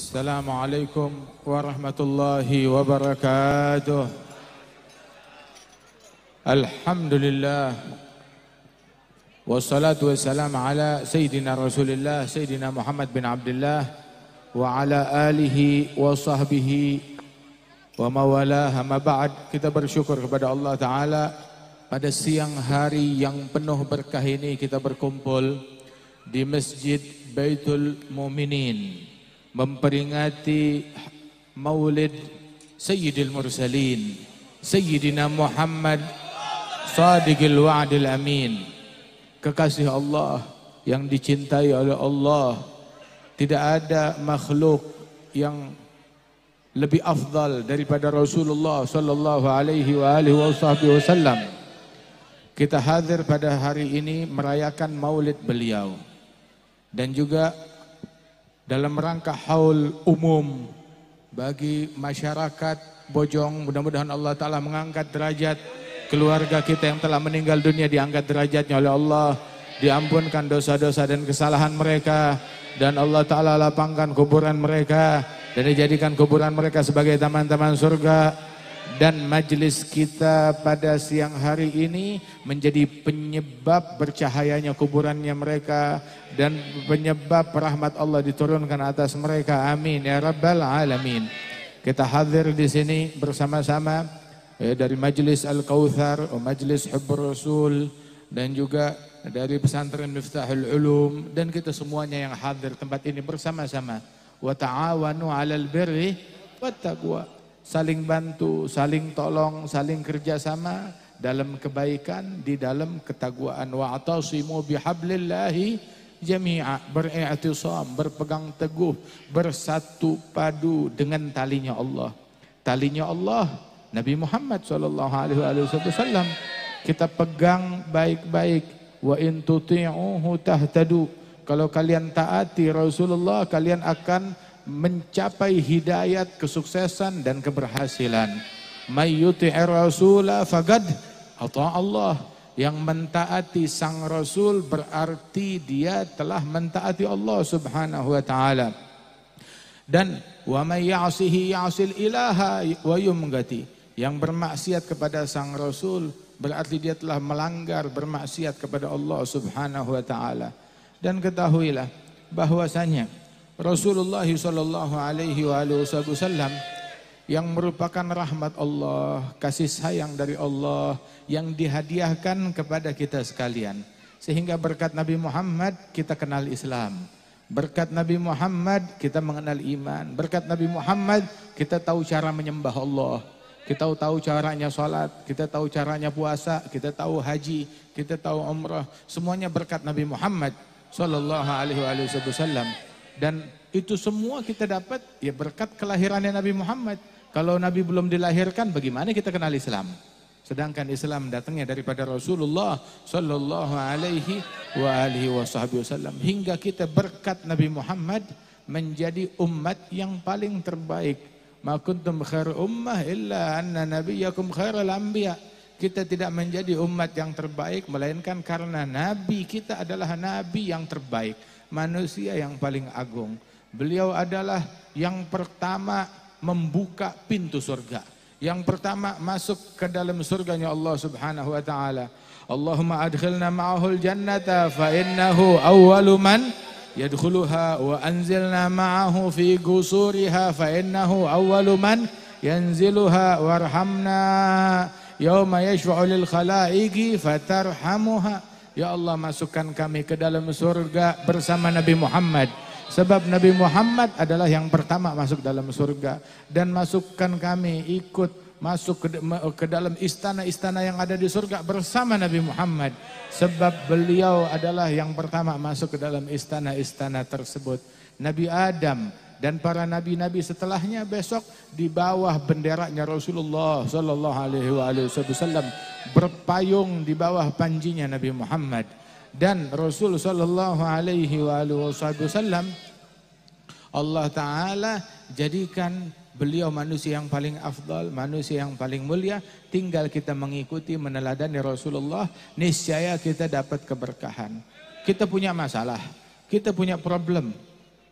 السلام عليكم ورحمة الله وبركاته الحمد لله والصلاة والسلام على سيدنا رسول الله سيدنا محمد بن عبد الله وعلى آله وصحبه ومواlah mabad kita bersyukur kepada Allah Ta'ala pada siang hari yang penuh berkah ini kita berkumpul di Masjid Baitul Muminin memperingati Maulid Sayyidil Mursalin Sayyidina Muhammad Sadiqil Wa'dil Amin kekasih Allah yang dicintai oleh Allah tidak ada makhluk yang lebih afdal daripada Rasulullah sallallahu alaihi wa alihi wasallam kita hadir pada hari ini merayakan maulid beliau dan juga dalam rangka haul umum bagi masyarakat Bojong. Mudah-mudahan Allah Ta'ala mengangkat derajat keluarga kita yang telah meninggal dunia diangkat derajatnya oleh Allah. Diampunkan dosa-dosa dan kesalahan mereka. Dan Allah Ta'ala lapangkan kuburan mereka. Dan dijadikan kuburan mereka sebagai taman-taman surga dan majelis kita pada siang hari ini menjadi penyebab bercahayanya kuburannya mereka dan penyebab rahmat Allah diturunkan atas mereka. Amin ya rabbal alamin. Kita hadir di sini bersama-sama eh, dari majelis Al-Kautsar, majelis Hubbur Rasul dan juga dari pesantren Miftahul Ulum dan kita semuanya yang hadir tempat ini bersama-sama. Wa ta'awanu 'alal birri Wa taqwa saling bantu, saling tolong, saling kerjasama dalam kebaikan, di dalam ketaguan Wa atasimu bihablillahi jami'a beriktisam berpegang teguh bersatu padu dengan talinya Allah talinya Allah Nabi Muhammad sallallahu alaihi wasallam kita pegang baik-baik wa in tuti'uhu tahtadu kalau kalian taati Rasulullah kalian akan mencapai hidayat, kesuksesan dan keberhasilan. Mayyuti'ir rasula fagad atau Allah yang mentaati sang rasul berarti dia telah mentaati Allah Subhanahu wa taala. Dan wa may ya'sihi ya'sil ilaha wa yumgati. Yang bermaksiat kepada sang rasul berarti dia telah melanggar bermaksiat kepada Allah Subhanahu wa taala. Dan ketahuilah bahwasanya Rasulullah sallallahu alaihi wasallam yang merupakan rahmat Allah, kasih sayang dari Allah yang dihadiahkan kepada kita sekalian. Sehingga berkat Nabi Muhammad kita kenal Islam. Berkat Nabi Muhammad kita mengenal iman. Berkat Nabi Muhammad kita tahu cara menyembah Allah. Kita tahu caranya sholat, kita tahu caranya puasa, kita tahu haji, kita tahu umrah. Semuanya berkat Nabi Muhammad Sallallahu Alaihi Wasallam. Dan itu semua kita dapat ya berkat kelahirannya Nabi Muhammad. Kalau Nabi belum dilahirkan bagaimana kita kenal Islam? Sedangkan Islam datangnya daripada Rasulullah sallallahu alaihi wasallam hingga kita berkat Nabi Muhammad menjadi umat yang paling terbaik. Ma kuntum khairu ummah illa anna ya khairal anbiya. Kita tidak menjadi umat yang terbaik melainkan karena nabi kita adalah nabi yang terbaik manusia yang paling agung. Beliau adalah yang pertama membuka pintu surga. Yang pertama masuk ke dalam surganya Allah Subhanahu wa taala. Allahumma adkhilna ma'ahul jannata fa innahu awwalu man yadkhuluha wa anzilna ma'ahu fi gusuriha fa innahu awwalu man yanziluha warhamna yawma yashfa'u lil khalaiqi fatarhamuha Ya Allah masukkan kami ke dalam surga bersama Nabi Muhammad. Sebab Nabi Muhammad adalah yang pertama masuk dalam surga. Dan masukkan kami ikut masuk ke, ke dalam istana-istana yang ada di surga bersama Nabi Muhammad. Sebab beliau adalah yang pertama masuk ke dalam istana-istana tersebut. Nabi Adam dan para nabi-nabi setelahnya besok di bawah benderanya Rasulullah sallallahu alaihi wasallam berpayung di bawah panjinya Nabi Muhammad dan Rasul sallallahu alaihi wasallam Allah taala jadikan beliau manusia yang paling afdal, manusia yang paling mulia, tinggal kita mengikuti meneladani Rasulullah, niscaya kita dapat keberkahan. Kita punya masalah, kita punya problem,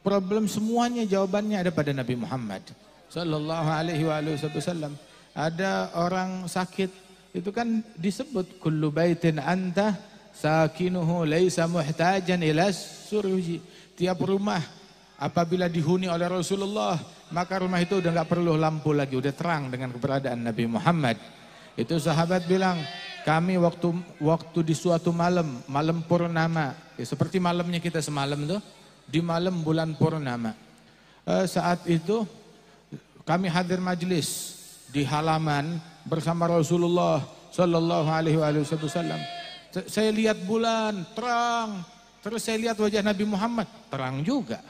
problem semuanya jawabannya ada pada Nabi Muhammad sallallahu alaihi wasallam. Ada orang sakit itu kan disebut kullu baitin anta sakinuhu laisa muhtajan ila suruji Tiap rumah apabila dihuni oleh Rasulullah maka rumah itu udah nggak perlu lampu lagi, udah terang dengan keberadaan Nabi Muhammad. Itu sahabat bilang, kami waktu waktu di suatu malam, malam purnama, ya seperti malamnya kita semalam tuh, di malam bulan purnama. E, saat itu kami hadir majlis di halaman bersama Rasulullah Sallallahu Alaihi Wasallam. Saya lihat bulan terang, terus saya lihat wajah Nabi Muhammad terang juga.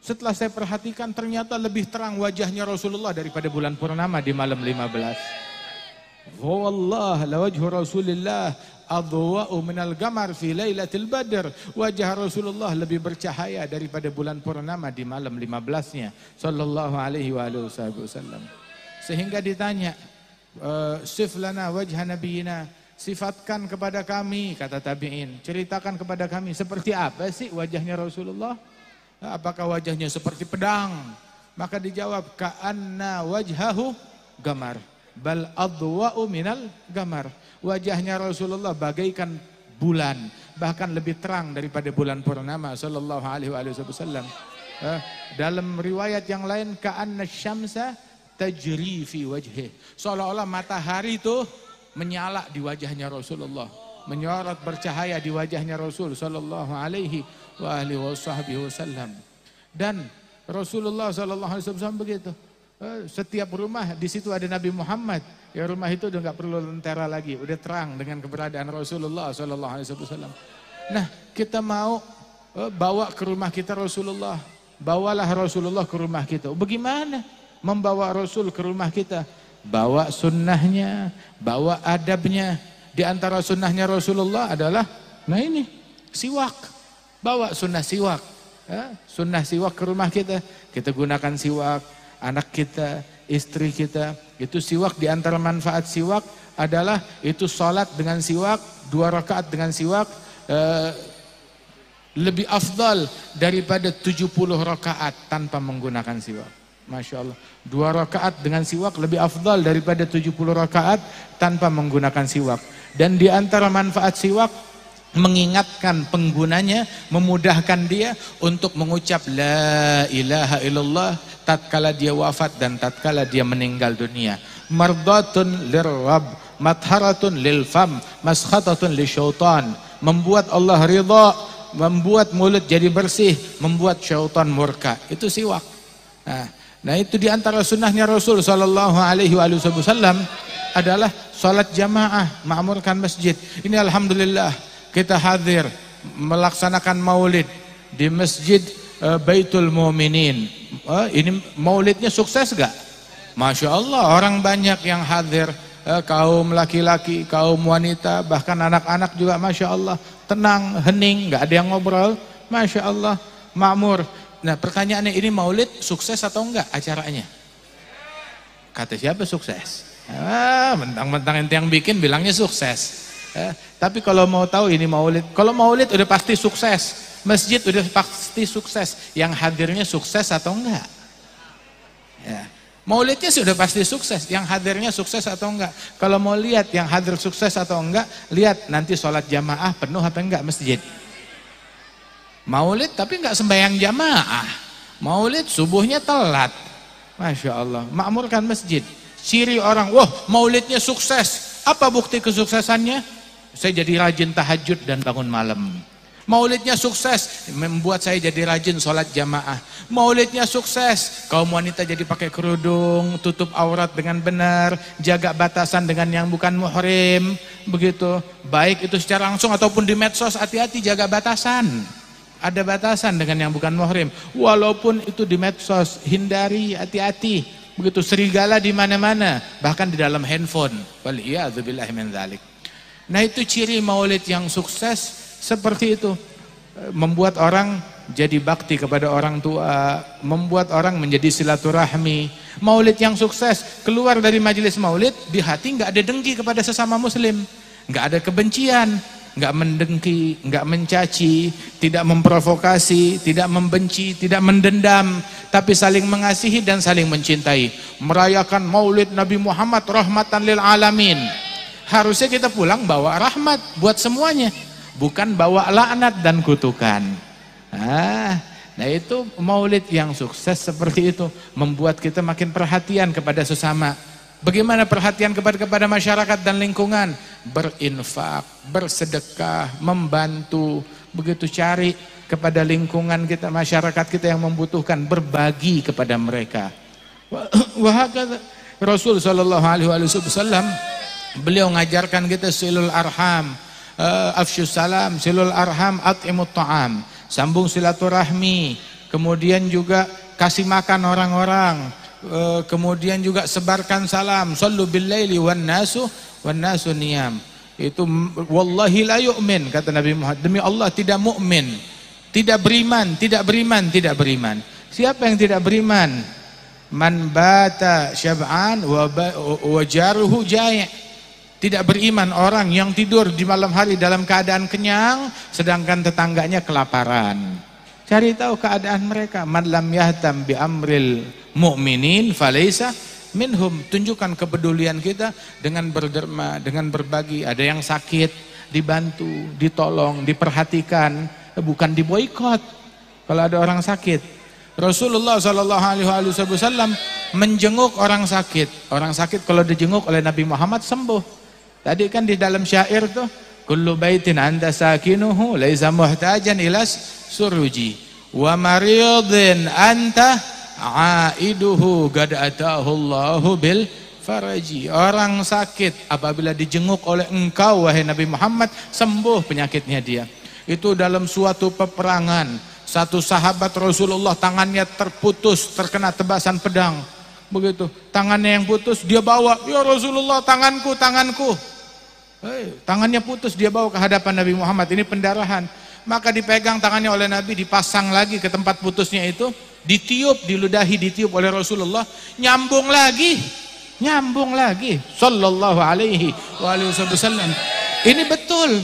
Setelah saya perhatikan ternyata lebih terang wajahnya Rasulullah daripada bulan purnama di malam 15. Wallah la wajhu Rasulillah adwa'u minal gamar fi lailatul badr. Wajah Rasulullah lebih bercahaya daripada bulan purnama di malam 15-nya. Sallallahu alaihi wa wasallam. Sehingga ditanya, eh, siflana wajha nabiyina sifatkan kepada kami kata tabi'in ceritakan kepada kami seperti apa sih wajahnya Rasulullah apakah wajahnya seperti pedang maka dijawab ka'anna wajhahu gamar bal adwa'u minal gamar Wajahnya Rasulullah bagaikan bulan, bahkan lebih terang daripada bulan purnama sallallahu alaihi wasallam. Eh, dalam riwayat yang lain ka'anna syamsa tajri fi wajhi. Seolah-olah matahari itu menyala di wajahnya Rasulullah, menyorot bercahaya di wajahnya Rasul sallallahu alaihi wa alihi wasallam. Dan Rasulullah sallallahu alaihi wasallam begitu. Eh, setiap rumah di situ ada Nabi Muhammad Ya rumah itu udah nggak perlu lentera lagi, udah terang dengan keberadaan Rasulullah Sallallahu Alaihi Wasallam. Nah, kita mau eh, bawa ke rumah kita Rasulullah, bawalah Rasulullah ke rumah kita. Bagaimana membawa Rasul ke rumah kita? Bawa sunnahnya, bawa adabnya. Di antara sunnahnya Rasulullah adalah, nah ini siwak, bawa sunnah siwak. Ya, sunnah siwak ke rumah kita, kita gunakan siwak, anak kita, istri kita, itu siwak di antara manfaat siwak adalah itu sholat dengan siwak, dua rakaat dengan siwak e, lebih afdal daripada 70 rakaat tanpa menggunakan siwak. Masya Allah. Dua rakaat dengan siwak lebih afdal daripada 70 rakaat tanpa menggunakan siwak. Dan di antara manfaat siwak mengingatkan penggunanya, memudahkan dia untuk mengucap la ilaha illallah tatkala dia wafat dan tatkala dia meninggal dunia. Mardatun lirrab, matharatun lilfam, maskhatatun lil Membuat Allah ridha, membuat mulut jadi bersih, membuat syaitan murka. Itu siwak. Nah, nah itu diantara sunnahnya Rasul Sallallahu Alaihi Wasallam adalah sholat jamaah, makmurkan masjid. Ini alhamdulillah kita hadir melaksanakan maulid di Masjid eh, Baitul Mu'minin. Eh, ini maulidnya sukses gak? Masya Allah orang banyak yang hadir eh, kaum laki-laki, kaum wanita, bahkan anak-anak juga Masya Allah tenang, hening, gak ada yang ngobrol Masya Allah, makmur nah pertanyaannya ini maulid sukses atau enggak acaranya? kata siapa sukses? ah, mentang-mentang ente yang bikin bilangnya sukses Ya, tapi kalau mau tahu ini maulid, kalau maulid udah pasti sukses, masjid udah pasti sukses, yang hadirnya sukses atau enggak? Ya. Maulidnya sudah pasti sukses, yang hadirnya sukses atau enggak? Kalau mau lihat yang hadir sukses atau enggak, lihat nanti sholat jamaah penuh apa enggak masjid. Maulid tapi enggak sembahyang jamaah. Maulid subuhnya telat. Masya Allah, makmurkan masjid. Ciri orang, wah maulidnya sukses. Apa bukti kesuksesannya? saya jadi rajin tahajud dan bangun malam. Maulidnya sukses, membuat saya jadi rajin sholat jamaah. Maulidnya sukses, kaum wanita jadi pakai kerudung, tutup aurat dengan benar, jaga batasan dengan yang bukan muhrim, begitu. Baik itu secara langsung ataupun di medsos, hati-hati jaga batasan. Ada batasan dengan yang bukan muhrim. Walaupun itu di medsos, hindari, hati-hati. Begitu serigala di mana-mana, bahkan di dalam handphone. Wal iya min dzalik. Nah itu ciri maulid yang sukses seperti itu. Eh, membuat orang jadi bakti kepada orang tua. Membuat orang menjadi silaturahmi. Maulid yang sukses. Keluar dari majelis maulid, di hati nggak ada dengki kepada sesama muslim. nggak ada kebencian. nggak mendengki, nggak mencaci, tidak memprovokasi, tidak membenci, tidak mendendam, tapi saling mengasihi dan saling mencintai. Merayakan Maulid Nabi Muhammad rahmatan lil alamin. Harusnya kita pulang bawa rahmat buat semuanya. Bukan bawa laknat dan kutukan. Ah, nah itu maulid yang sukses seperti itu. Membuat kita makin perhatian kepada sesama. Bagaimana perhatian kepada, kepada masyarakat dan lingkungan? Berinfak, bersedekah, membantu. Begitu cari kepada lingkungan kita, masyarakat kita yang membutuhkan. Berbagi kepada mereka. Wahai Rasul Shallallahu Alaihi Wasallam Beliau mengajarkan kita silul arham, uh, eh, afsyus salam, silul arham, at'imut ta'am. Sambung silaturahmi, kemudian juga kasih makan orang-orang, uh, kemudian juga sebarkan salam, sallu bil laili wan nasu wan nasu niyam. Itu wallahi la yu'min kata Nabi Muhammad. Demi Allah tidak mukmin, tidak beriman, tidak beriman, tidak beriman. Siapa yang tidak beriman? Man bata syab'an wa, wa jaruhu jaya' Tidak beriman orang yang tidur di malam hari dalam keadaan kenyang sedangkan tetangganya kelaparan. Cari tahu keadaan mereka. Madlam yahtam bi amril mu'minin falaysa minhum. Tunjukkan kepedulian kita dengan berderma, dengan berbagi. Ada yang sakit, dibantu, ditolong, diperhatikan, eh, bukan diboikot. Kalau ada orang sakit, Rasulullah Shallallahu Alaihi Wasallam menjenguk orang sakit. Orang sakit kalau dijenguk oleh Nabi Muhammad sembuh. Tadi kan di dalam syair tuh kullu baitin anda sakinuhu laisa muhtajan ilas suruji wa maridin anta aiduhu gad atahu Allahu bil faraji. Orang sakit apabila dijenguk oleh engkau wahai Nabi Muhammad sembuh penyakitnya dia. Itu dalam suatu peperangan satu sahabat Rasulullah tangannya terputus terkena tebasan pedang. Begitu, tangannya yang putus dia bawa, "Ya Rasulullah, tanganku, tanganku." Hey, eh, tangannya putus dia bawa ke hadapan Nabi Muhammad. Ini pendarahan. Maka dipegang tangannya oleh Nabi, dipasang lagi ke tempat putusnya itu, ditiup, diludahi, ditiup oleh Rasulullah, nyambung lagi, nyambung lagi. Sallallahu alaihi wa wasallam. Ini betul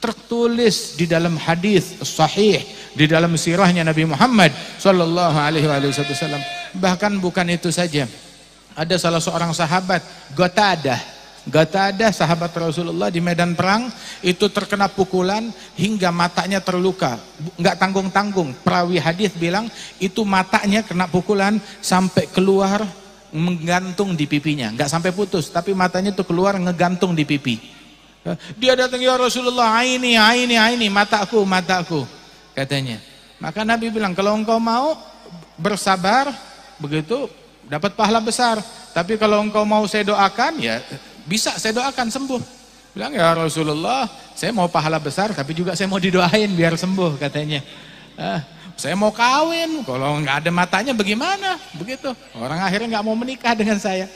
tertulis di dalam hadis sahih di dalam sirahnya Nabi Muhammad sallallahu alaihi wa wasallam. Bahkan bukan itu saja. Ada salah seorang sahabat Gotadah Gak ada sahabat Rasulullah di medan perang itu terkena pukulan hingga matanya terluka. Gak tanggung-tanggung. Perawi hadis bilang itu matanya kena pukulan sampai keluar menggantung di pipinya. Gak sampai putus tapi matanya itu keluar ngegantung di pipi. Dia datang ya Rasulullah aini aini aini mataku mataku katanya. Maka Nabi bilang kalau engkau mau bersabar begitu dapat pahala besar. Tapi kalau engkau mau saya doakan ya bisa saya doakan sembuh. Bilang ya Rasulullah, saya mau pahala besar tapi juga saya mau didoain biar sembuh katanya. Ah, saya mau kawin, kalau nggak ada matanya bagaimana? Begitu. Orang akhirnya nggak mau menikah dengan saya.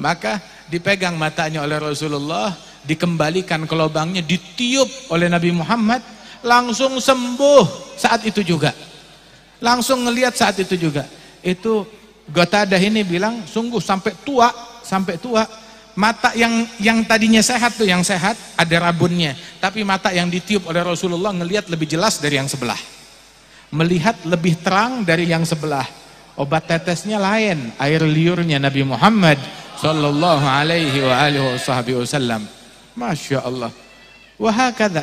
Maka dipegang matanya oleh Rasulullah, dikembalikan ke lubangnya, ditiup oleh Nabi Muhammad, langsung sembuh saat itu juga. Langsung ngelihat saat itu juga. Itu Gotadah ini bilang, sungguh sampai tua, sampai tua mata yang yang tadinya sehat tuh yang sehat ada rabunnya tapi mata yang ditiup oleh Rasulullah ngelihat lebih jelas dari yang sebelah melihat lebih terang dari yang sebelah obat tetesnya lain air liurnya Nabi Muhammad Sallallahu alaihi wa alihi wasallam Masya Allah Wahakadha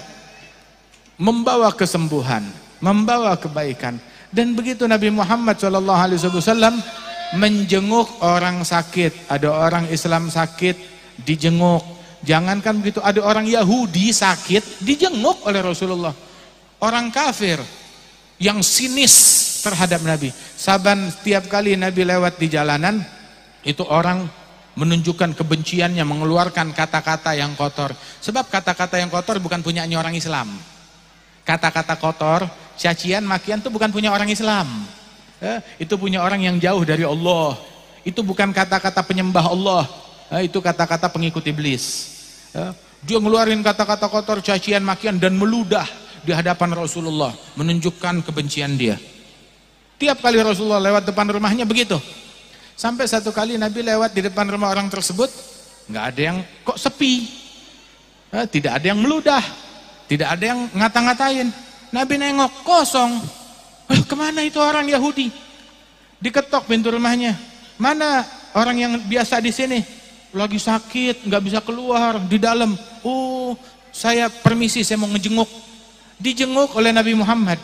Membawa kesembuhan Membawa kebaikan Dan begitu Nabi Muhammad Sallallahu alaihi wasallam menjenguk orang sakit. Ada orang Islam sakit, dijenguk. Jangankan begitu, ada orang Yahudi sakit, dijenguk oleh Rasulullah. Orang kafir yang sinis terhadap Nabi. Saban setiap kali Nabi lewat di jalanan, itu orang menunjukkan kebenciannya, mengeluarkan kata-kata yang kotor. Sebab kata-kata yang kotor bukan punyanya orang Islam. Kata-kata kotor, cacian, makian itu bukan punya orang Islam eh, itu punya orang yang jauh dari Allah itu bukan kata-kata penyembah Allah eh, itu kata-kata pengikut iblis eh, dia ngeluarin kata-kata kotor cacian makian dan meludah di hadapan Rasulullah menunjukkan kebencian dia tiap kali Rasulullah lewat depan rumahnya begitu sampai satu kali Nabi lewat di depan rumah orang tersebut nggak ada yang kok sepi eh, tidak ada yang meludah tidak ada yang ngata-ngatain Nabi nengok kosong Oh kemana itu orang Yahudi? Diketok pintu rumahnya. Mana orang yang biasa di sini? Lagi sakit, nggak bisa keluar di dalam. Oh, saya permisi, saya mau ngejenguk. Dijenguk oleh Nabi Muhammad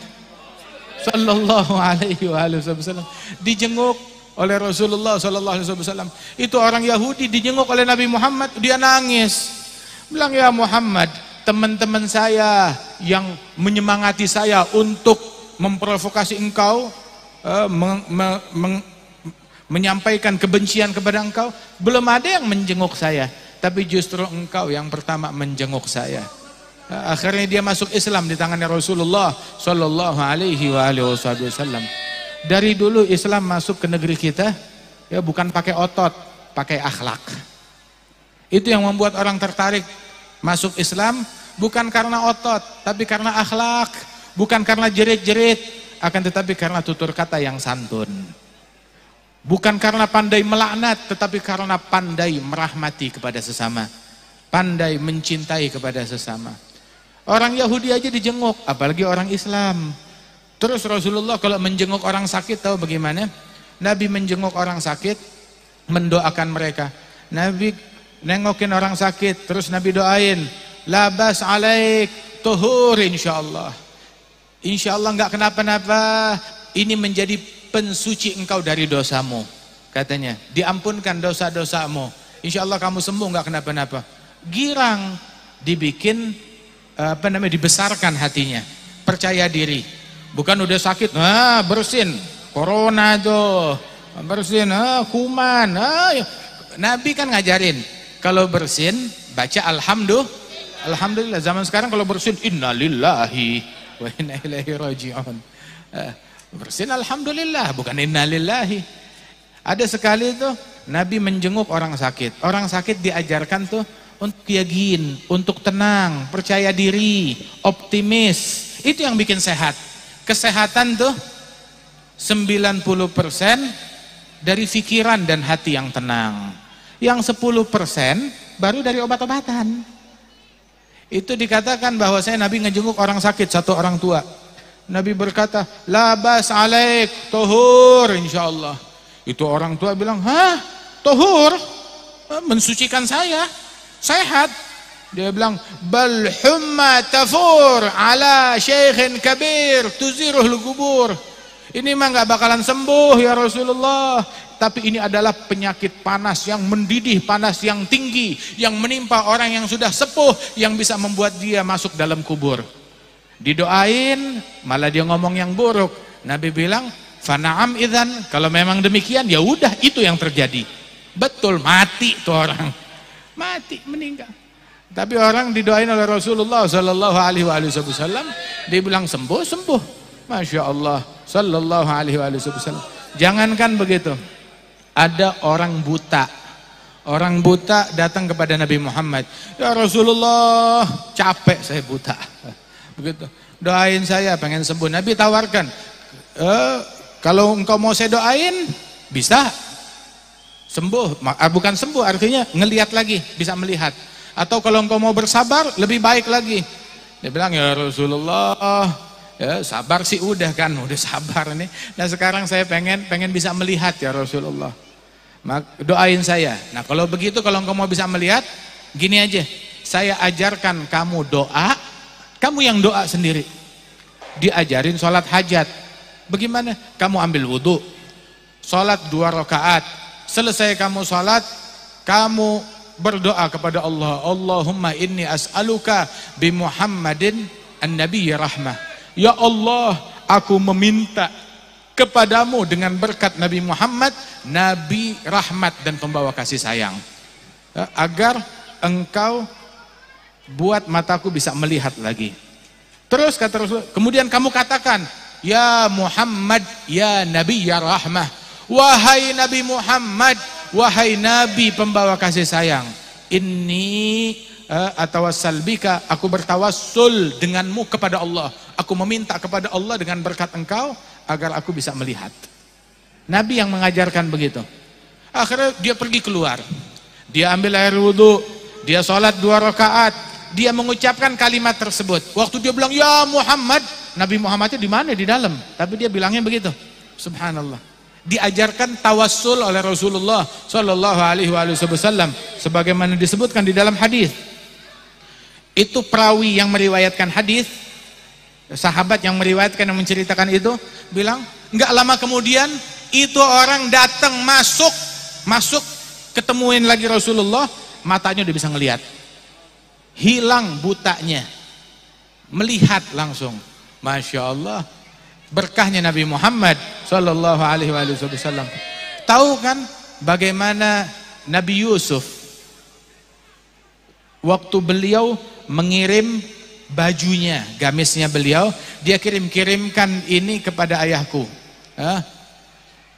Sallallahu Alaihi Wasallam. Dijenguk oleh Rasulullah Sallallahu Alaihi Wasallam. Itu orang Yahudi dijenguk oleh Nabi Muhammad, dia nangis. Bilang ya Muhammad, teman-teman saya yang menyemangati saya untuk memprovokasi engkau, uh, meng, me, meng, menyampaikan kebencian kepada engkau, belum ada yang menjenguk saya, tapi justru engkau yang pertama menjenguk saya. Eh, akhirnya dia masuk Islam di tangannya Rasulullah Shallallahu Alaihi Wasallam. Dari dulu Islam masuk ke negeri kita, ya bukan pakai otot, pakai akhlak. Itu yang membuat orang tertarik masuk Islam bukan karena otot, tapi karena akhlak. Bukan karena jerit-jerit, akan tetapi karena tutur kata yang santun. Bukan karena pandai melaknat, tetapi karena pandai merahmati kepada sesama. Pandai mencintai kepada sesama. Orang Yahudi aja dijenguk, apalagi orang Islam. Terus Rasulullah kalau menjenguk orang sakit tahu bagaimana? Nabi menjenguk orang sakit, mendoakan mereka. Nabi nengokin orang sakit, terus Nabi doain, labas alaik tuhur insyaallah. Insya Allah nggak kenapa-napa. Ini menjadi pensuci engkau dari dosamu. Katanya, diampunkan dosa-dosamu. Insya Allah kamu sembuh nggak kenapa-napa. Girang dibikin eh, apa namanya dibesarkan hatinya, percaya diri. Bukan udah sakit, ah bersin, corona tuh, bersin, ah kuman, ah. Ya. Nabi kan ngajarin, kalau bersin baca alhamdulillah. Alhamdulillah zaman sekarang kalau bersin innalillahi wa inna ilaihi raji'un. Eh, bersin alhamdulillah, bukan inna lillahi. Ada sekali itu Nabi menjenguk orang sakit. Orang sakit diajarkan tuh untuk yakin, untuk tenang, percaya diri, optimis. Itu yang bikin sehat. Kesehatan tuh 90% dari pikiran dan hati yang tenang. Yang 10% baru dari obat-obatan. Itu dikatakan bahwa saya Nabi ngejenguk orang sakit satu orang tua. Nabi berkata, labas alaik tohur insya Allah Itu orang tua bilang, hah tohur? Eh, mensucikan saya, sehat. Dia bilang, bal humma tafur ala syekhin kabir tuziruh lukubur. Ini mah gak bakalan sembuh ya Rasulullah tapi ini adalah penyakit panas yang mendidih, panas yang tinggi, yang menimpa orang yang sudah sepuh, yang bisa membuat dia masuk dalam kubur. Didoain, malah dia ngomong yang buruk. Nabi bilang, "Fanaam idzan." Kalau memang demikian, ya udah itu yang terjadi. Betul mati tuh orang. Mati, meninggal. Tapi orang didoain oleh Rasulullah sallallahu alaihi wasallam, dia bilang sembuh, sembuh. Masya Allah sallallahu alaihi wasallam. Jangankan begitu ada orang buta. Orang buta datang kepada Nabi Muhammad. Ya Rasulullah, capek saya buta. Begitu. Doain saya pengen sembuh. Nabi tawarkan, e, kalau engkau mau saya doain, bisa sembuh. Ah, bukan sembuh, artinya ngelihat lagi, bisa melihat. Atau kalau engkau mau bersabar, lebih baik lagi. Dia bilang, ya Rasulullah, ya, sabar sih udah kan, udah sabar nih. Nah sekarang saya pengen pengen bisa melihat ya Rasulullah doain saya. Nah kalau begitu kalau engkau mau bisa melihat, gini aja. Saya ajarkan kamu doa, kamu yang doa sendiri. Diajarin sholat hajat. Bagaimana? Kamu ambil wudhu, sholat dua rakaat. Selesai kamu sholat, kamu berdoa kepada Allah. Allahumma inni as'aluka bi Muhammadin an-nabiyyi rahmah. Ya Allah, aku meminta kepadamu dengan berkat Nabi Muhammad, Nabi rahmat dan pembawa kasih sayang. Eh, agar engkau buat mataku bisa melihat lagi. Terus kata Rasul, kemudian kamu katakan, Ya Muhammad, Ya Nabi, Ya Rahmah. Wahai Nabi Muhammad, wahai Nabi pembawa kasih sayang. Ini eh, atau salbika, aku bertawassul denganmu kepada Allah. Aku meminta kepada Allah dengan berkat engkau, agar aku bisa melihat. Nabi yang mengajarkan begitu. Akhirnya dia pergi keluar. Dia ambil air wudhu. Dia sholat dua rakaat. Dia mengucapkan kalimat tersebut. Waktu dia bilang, Ya Muhammad. Nabi Muhammadnya di mana? Di dalam. Tapi dia bilangnya begitu. Subhanallah. Diajarkan tawassul oleh Rasulullah Shallallahu Alaihi Wasallam sebagaimana disebutkan di dalam hadis. Itu perawi yang meriwayatkan hadis sahabat yang meriwayatkan dan menceritakan itu bilang nggak lama kemudian itu orang datang masuk masuk ketemuin lagi Rasulullah matanya udah bisa ngelihat hilang butanya melihat langsung masya Allah berkahnya Nabi Muhammad Shallallahu Alaihi Wasallam tahu kan bagaimana Nabi Yusuf waktu beliau mengirim bajunya, gamisnya beliau, dia kirim-kirimkan ini kepada ayahku. Hah?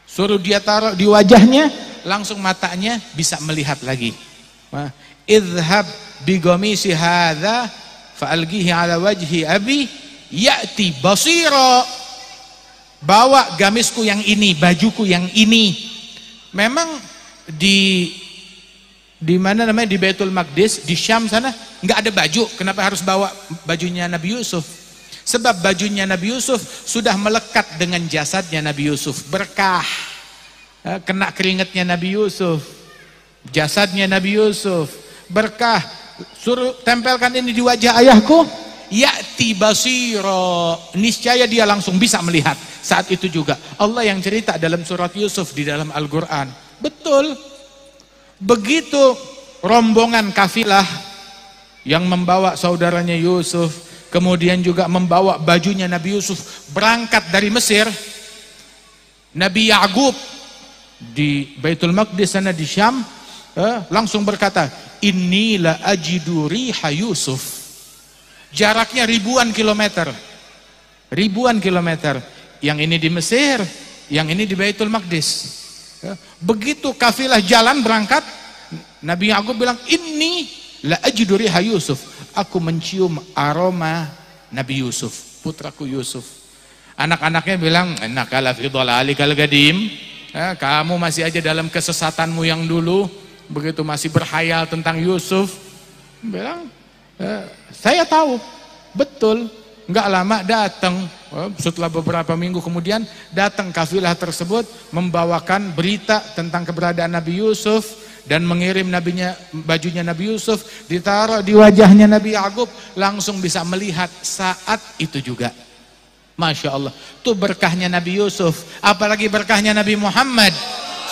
Suruh dia taruh di wajahnya, langsung matanya bisa melihat lagi. Idhab bigomi sihada fa'algihi ala wajhi abi ya'ti basiro. Bawa gamisku yang ini, bajuku yang ini. Memang di di mana namanya di Baitul Maqdis di Syam sana nggak ada baju kenapa harus bawa bajunya Nabi Yusuf sebab bajunya Nabi Yusuf sudah melekat dengan jasadnya Nabi Yusuf berkah eh, kena keringatnya Nabi Yusuf jasadnya Nabi Yusuf berkah suruh tempelkan ini di wajah ayahku Ya tiba siro, niscaya dia langsung bisa melihat saat itu juga Allah yang cerita dalam surat Yusuf di dalam Al-Quran betul Begitu rombongan kafilah yang membawa saudaranya Yusuf, kemudian juga membawa bajunya Nabi Yusuf berangkat dari Mesir. Nabi Yakub di Baitul Maqdis sana di Syam eh, langsung berkata, "Inilah ajiduri Yusuf." Jaraknya ribuan kilometer. Ribuan kilometer. Yang ini di Mesir, yang ini di Baitul Maqdis. Ya. Begitu kafilah jalan berangkat, Nabi aku bilang, "Ini la ajidu Yusuf." Aku mencium aroma Nabi Yusuf, putraku Yusuf. Anak-anaknya bilang, enak fi gadim." Ya, kamu masih aja dalam kesesatanmu yang dulu, begitu masih berhayal tentang Yusuf. Bilang, ya, "Saya tahu. Betul nggak lama datang eh, setelah beberapa minggu kemudian datang kafilah tersebut membawakan berita tentang keberadaan Nabi Yusuf dan mengirim nabinya bajunya Nabi Yusuf ditaruh di wajahnya Nabi Yakub langsung bisa melihat saat itu juga Masya Allah itu berkahnya Nabi Yusuf apalagi berkahnya Nabi Muhammad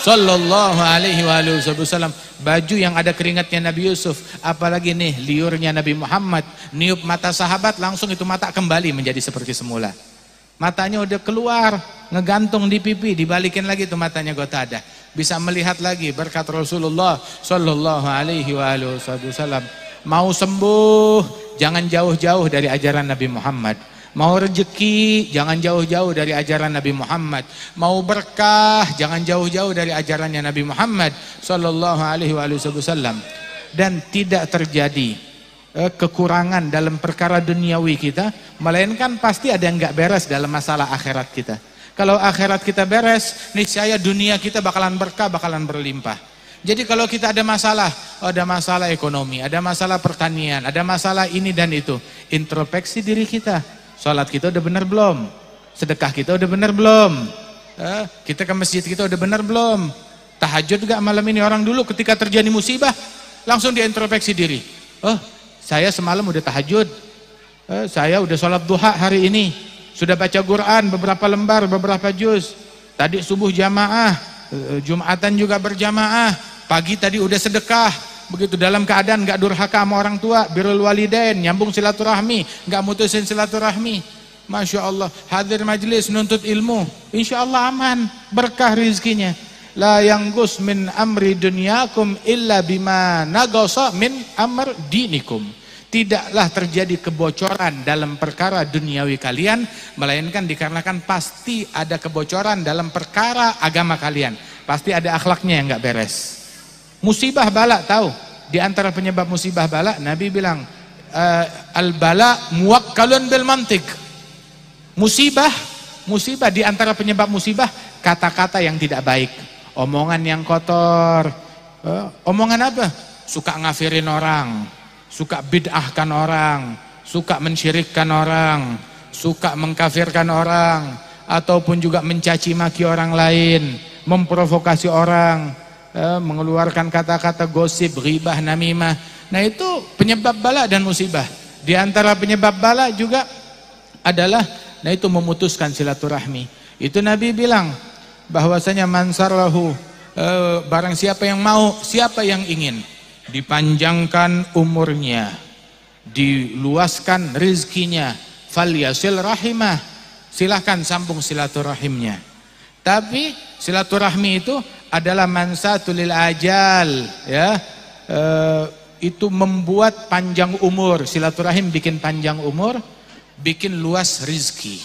Sallallahu alaihi wa wasallam Baju yang ada keringatnya Nabi Yusuf Apalagi nih liurnya Nabi Muhammad Niup mata sahabat langsung itu mata kembali menjadi seperti semula Matanya udah keluar Ngegantung di pipi Dibalikin lagi itu matanya ada. Bisa melihat lagi berkat Rasulullah Sallallahu alaihi wa wasallam Mau sembuh Jangan jauh-jauh dari ajaran Nabi Muhammad Mau rejeki jangan jauh-jauh dari ajaran Nabi Muhammad. Mau berkah, jangan jauh-jauh dari ajarannya Nabi Muhammad sallallahu alaihi wasallam. Dan tidak terjadi eh, kekurangan dalam perkara duniawi kita, melainkan pasti ada yang nggak beres dalam masalah akhirat kita. Kalau akhirat kita beres, niscaya dunia kita bakalan berkah, bakalan berlimpah. Jadi kalau kita ada masalah, ada masalah ekonomi, ada masalah pertanian, ada masalah ini dan itu, introspeksi diri kita. Sholat kita udah benar belum? Sedekah kita udah benar belum? Eh, kita ke masjid kita udah benar belum? Tahajud gak malam ini orang dulu ketika terjadi musibah langsung diintrospeksi diri. Oh, saya semalam udah tahajud. Eh, saya udah sholat duha hari ini. Sudah baca Quran beberapa lembar, beberapa juz. Tadi subuh jamaah, eh, Jumatan juga berjamaah. Pagi tadi udah sedekah begitu dalam keadaan nggak durhaka sama orang tua birul walidain nyambung silaturahmi nggak mutusin silaturahmi Masya Allah hadir majelis nuntut ilmu Insya Allah aman berkah rizkinya la yang gus min amri dunyakum illa bima nagosa min amr dinikum tidaklah terjadi kebocoran dalam perkara duniawi kalian melainkan dikarenakan pasti ada kebocoran dalam perkara agama kalian pasti ada akhlaknya yang nggak beres Musibah balak tahu. Di antara penyebab musibah balak Nabi bilang uh, eh, al bala muwakkalun bel mantik. Musibah, musibah di antara penyebab musibah kata-kata yang tidak baik, omongan yang kotor. Uh, omongan apa? Suka ngafirin orang, suka bid'ahkan orang, suka mensyirikkan orang, suka mengkafirkan orang ataupun juga mencaci maki orang lain, memprovokasi orang Eh, mengeluarkan kata-kata gosip, ribah, namimah. Nah itu penyebab bala dan musibah. Di antara penyebab bala juga adalah nah itu memutuskan silaturahmi. Itu Nabi bilang bahwasanya mansarlahu e, eh, barang siapa yang mau, siapa yang ingin dipanjangkan umurnya, diluaskan rizkinya, falyasil rahimah. Silahkan sambung silaturahimnya. Tapi silaturahmi itu adalah mansatulil ajal ya e, itu membuat panjang umur silaturahim bikin panjang umur bikin luas rizki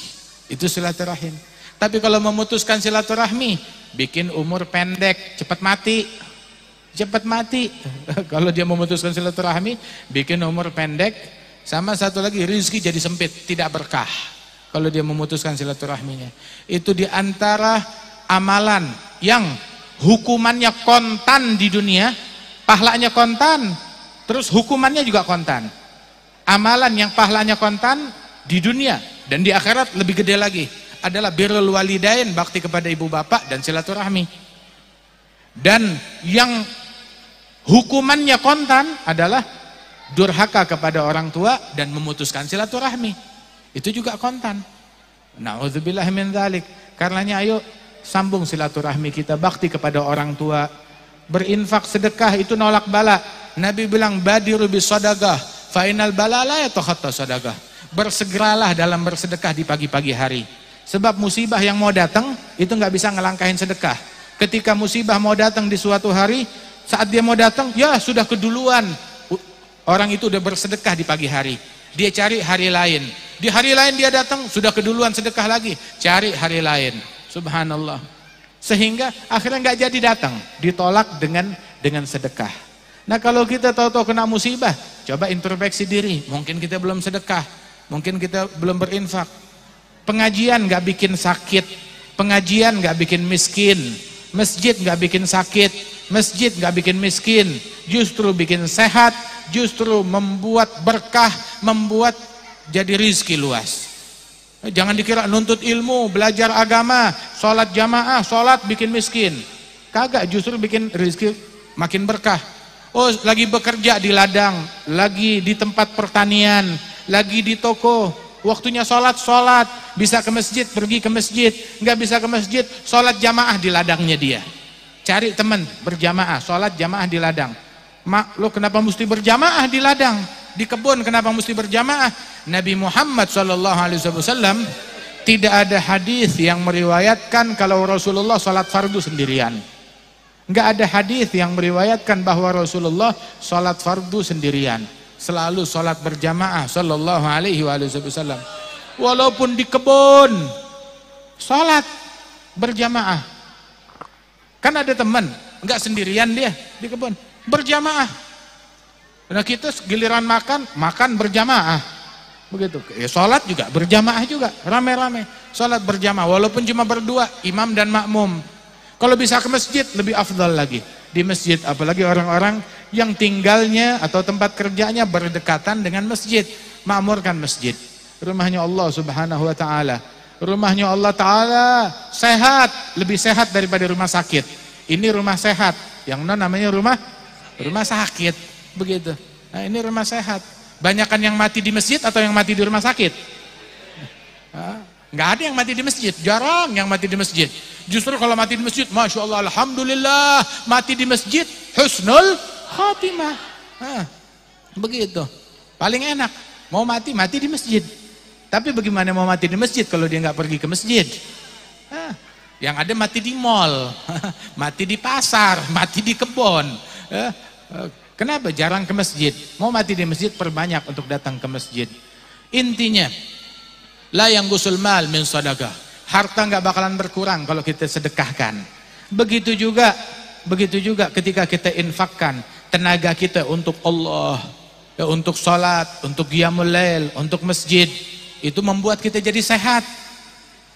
itu silaturahim tapi kalau memutuskan silaturahmi bikin umur pendek cepat mati cepat mati kalau dia memutuskan silaturahmi bikin umur pendek sama satu lagi rizki jadi sempit tidak berkah kalau dia memutuskan silaturahminya itu diantara amalan yang hukumannya kontan di dunia, pahalanya kontan, terus hukumannya juga kontan. Amalan yang pahalanya kontan di dunia dan di akhirat lebih gede lagi adalah birrul walidain, bakti kepada ibu bapak dan silaturahmi. Dan yang hukumannya kontan adalah durhaka kepada orang tua dan memutuskan silaturahmi. Itu juga kontan. Nauzubillah min dzalik. Karenanya ayo sambung silaturahmi kita, bakti kepada orang tua. Berinfak sedekah itu nolak bala. Nabi bilang badiru sodaga. Final bala balala ya sodaga. Bersegeralah dalam bersedekah di pagi-pagi hari. Sebab musibah yang mau datang itu nggak bisa ngelangkahin sedekah. Ketika musibah mau datang di suatu hari, saat dia mau datang, ya sudah keduluan. Orang itu udah bersedekah di pagi hari. Dia cari hari lain. Di hari lain dia datang, sudah keduluan sedekah lagi. Cari hari lain. Subhanallah. Sehingga akhirnya nggak jadi datang, ditolak dengan dengan sedekah. Nah kalau kita tahu-tahu kena musibah, coba introspeksi diri. Mungkin kita belum sedekah, mungkin kita belum berinfak. Pengajian nggak bikin sakit, pengajian nggak bikin miskin, masjid nggak bikin sakit, masjid nggak bikin miskin, justru bikin sehat, justru membuat berkah, membuat jadi rizki luas. Jangan dikira nuntut ilmu, belajar agama, sholat jamaah, sholat bikin miskin. Kagak justru bikin rezeki makin berkah. Oh lagi bekerja di ladang, lagi di tempat pertanian, lagi di toko. Waktunya sholat, sholat. Bisa ke masjid, pergi ke masjid. Nggak bisa ke masjid, sholat jamaah di ladangnya dia. Cari teman berjamaah, sholat jamaah di ladang. Mak, lo kenapa mesti berjamaah di ladang? di kebun kenapa mesti berjamaah Nabi Muhammad SAW tidak ada hadis yang meriwayatkan kalau Rasulullah sholat fardu sendirian nggak ada hadis yang meriwayatkan bahwa Rasulullah sholat fardu sendirian selalu sholat berjamaah Shallallahu Alaihi Wasallam walaupun di kebun sholat berjamaah kan ada teman nggak sendirian dia di kebun berjamaah Nah kita giliran makan, makan berjamaah. Begitu. Ya, sholat juga, berjamaah juga, rame-rame. Sholat berjamaah, walaupun cuma berdua, imam dan makmum. Kalau bisa ke masjid, lebih afdal lagi. Di masjid, apalagi orang-orang yang tinggalnya atau tempat kerjanya berdekatan dengan masjid. Makmurkan masjid. Rumahnya Allah subhanahu wa ta'ala. Rumahnya Allah ta'ala sehat, lebih sehat daripada rumah sakit. Ini rumah sehat, yang non namanya rumah rumah sakit. Begitu. Nah, ini rumah sehat. Banyakan yang mati di masjid atau yang mati di rumah sakit? Nah, nggak ada yang mati di masjid, jarang yang mati di masjid. Justru kalau mati di masjid, masya Allah, alhamdulillah, mati di masjid, husnul khotimah. begitu. Paling enak, mau mati mati di masjid. Tapi bagaimana mau mati di masjid kalau dia nggak pergi ke masjid? Hah. yang ada mati di mall, mati di pasar, mati di kebun. Eh, Kenapa jarang ke masjid? Mau mati di masjid perbanyak untuk datang ke masjid. Intinya, la yang gusul mal min sadaqah. Harta nggak bakalan berkurang kalau kita sedekahkan. Begitu juga, begitu juga ketika kita infakkan tenaga kita untuk Allah, ya, untuk salat, untuk qiyamul lail, untuk masjid, itu membuat kita jadi sehat.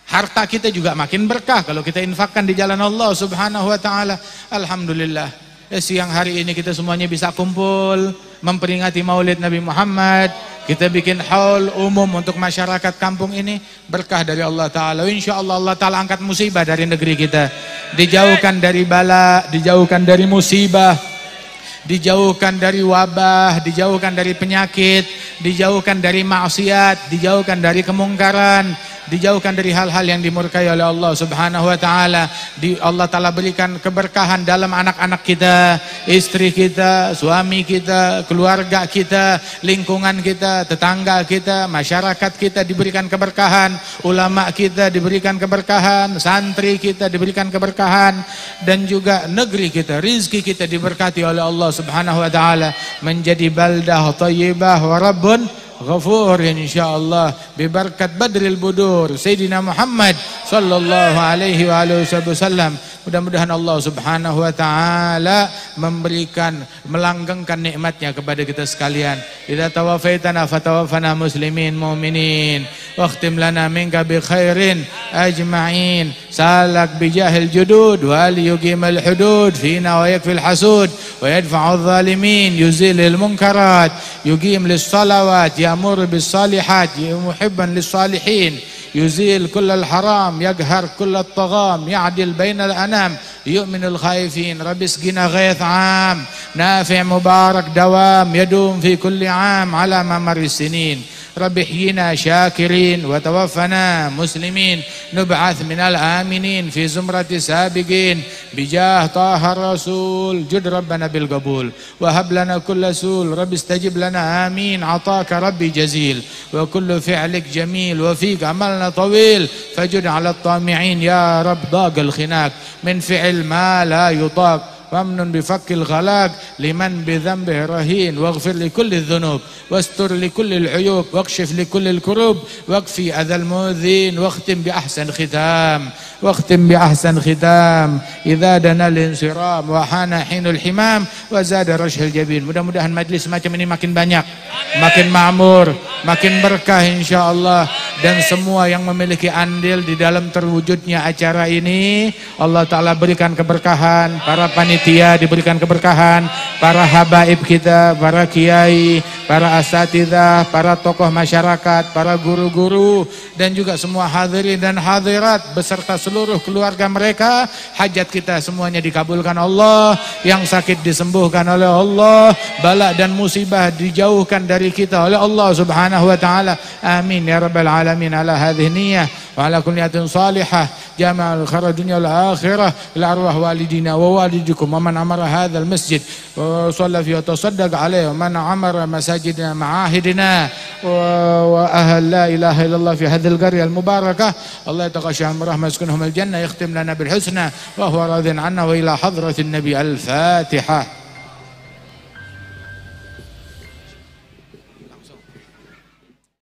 Harta kita juga makin berkah kalau kita infakkan di jalan Allah Subhanahu wa taala. Alhamdulillah. Eh, siang hari ini kita semuanya bisa kumpul memperingati Maulid Nabi Muhammad. Kita bikin haul umum untuk masyarakat kampung ini berkah dari Allah Taala. Insya Allah Allah Taala angkat musibah dari negeri kita, dijauhkan dari bala, dijauhkan dari musibah, dijauhkan dari wabah, dijauhkan dari penyakit, dijauhkan dari maksiat, dijauhkan dari kemungkaran, dijauhkan dari hal-hal yang dimurkai oleh Allah Subhanahu wa taala. Di Allah telah berikan keberkahan dalam anak-anak kita, istri kita, suami kita, keluarga kita, lingkungan kita, tetangga kita, masyarakat kita diberikan keberkahan, ulama kita diberikan keberkahan, santri kita diberikan keberkahan dan juga negeri kita, rizki kita diberkati oleh Allah Subhanahu wa taala menjadi baldah thayyibah wa rabbun غفور إن شاء الله ببركة بدر البدور سيدنا محمد صلى الله عليه وآله وسلم Mudah-mudahan Allah subhanahu wa ta'ala memberikan, melanggengkan nikmatnya kepada kita sekalian. Ida tawafaitana fatawafana muslimin mu'minin. Waktim lana minka bi khairin ajma'in. Salak bijahil judud wal yugim al-hudud. Fina wa yakfil hasud. Wa yadfa'u al-zalimin. Yuzilil munkarat. Yugim lissalawat. Yamur bis salihat. Yumuhibban lissalihin. salihin يزيل كل الحرام يقهر كل الطغام يعدل بين الأنام يؤمن الخائفين رب اسقنا غيث عام نافع مبارك دوام يدوم في كل عام على ممر السنين رب احينا شاكرين وتوفنا مسلمين نبعث من الآمنين في زمرة سابقين بجاه طه الرسول جد ربنا بالقبول وهب لنا كل سول رب استجب لنا آمين عطاك ربي جزيل وكل فعلك جميل وفيك عملنا طويل فجد على الطامعين يا رب ضاق الخناق من فعل ما لا يطاق وامن بفك الغلاق لمن بذنبه رهين واغفر لكل الذنوب واستر لكل العيوب واكشف لكل الكروب واكفي أذى المؤذين واختم بأحسن ختام واختم بأحسن ختام إذا دنا الانصرام وحان حين الحمام وزاد رشح الجبين mudah-mudahan majlis macam ini makin banyak makin makmur makin berkah insya Allah dan semua yang memiliki andil di dalam terwujudnya acara ini Allah Ta'ala berikan keberkahan para panitia diberikan keberkahan para habaib kita para kiai para asatidah para tokoh masyarakat para guru-guru dan juga semua hadirin dan hadirat beserta seluruh keluarga mereka hajat kita semuanya dikabulkan Allah yang sakit disembuhkan oleh Allah Balak dan musibah dijauhkan dari kita oleh Allah Subhanahu wa taala amin ya rabbal alamin العالمين على هذه النية وعلى كل نية صالحة جامع الخير الدنيا والآخرة لأرواح والدينا ووالدكم ومن عمر هذا المسجد وصلى فيه وتصدق عليه ومن عمر مساجدنا معاهدنا وأهل لا إله إلا الله في هذه القرية المباركة الله يتغشاهم برحمة يسكنهم الجنة يختم لنا بالحسنى وهو راض عنا وإلى حضرة النبي الفاتحة